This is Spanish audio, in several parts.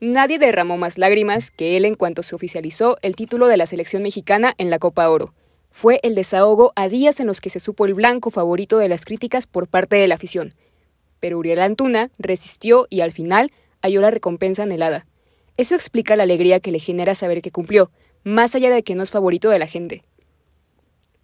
Nadie derramó más lágrimas que él en cuanto se oficializó el título de la selección mexicana en la Copa Oro. Fue el desahogo a días en los que se supo el blanco favorito de las críticas por parte de la afición. Pero Uriel Antuna resistió y al final halló la recompensa anhelada. Eso explica la alegría que le genera saber que cumplió, más allá de que no es favorito de la gente.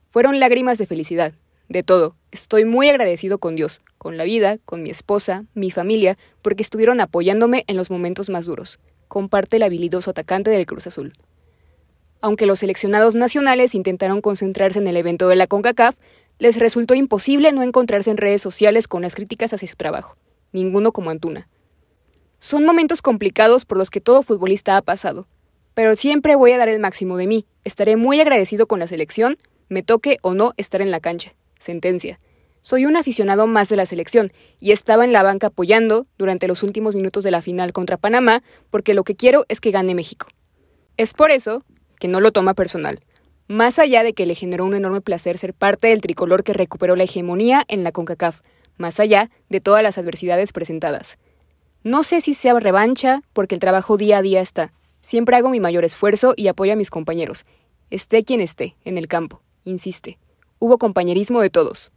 Fueron lágrimas de felicidad, de todo. Estoy muy agradecido con Dios, con la vida, con mi esposa, mi familia, porque estuvieron apoyándome en los momentos más duros, comparte el habilidoso atacante del Cruz Azul. Aunque los seleccionados nacionales intentaron concentrarse en el evento de la CONCACAF, les resultó imposible no encontrarse en redes sociales con las críticas hacia su trabajo, ninguno como Antuna. Son momentos complicados por los que todo futbolista ha pasado, pero siempre voy a dar el máximo de mí, estaré muy agradecido con la selección, me toque o no estar en la cancha sentencia. Soy un aficionado más de la selección y estaba en la banca apoyando durante los últimos minutos de la final contra Panamá porque lo que quiero es que gane México. Es por eso que no lo toma personal, más allá de que le generó un enorme placer ser parte del tricolor que recuperó la hegemonía en la CONCACAF, más allá de todas las adversidades presentadas. No sé si sea revancha porque el trabajo día a día está. Siempre hago mi mayor esfuerzo y apoyo a mis compañeros, esté quien esté, en el campo, insiste hubo compañerismo de todos.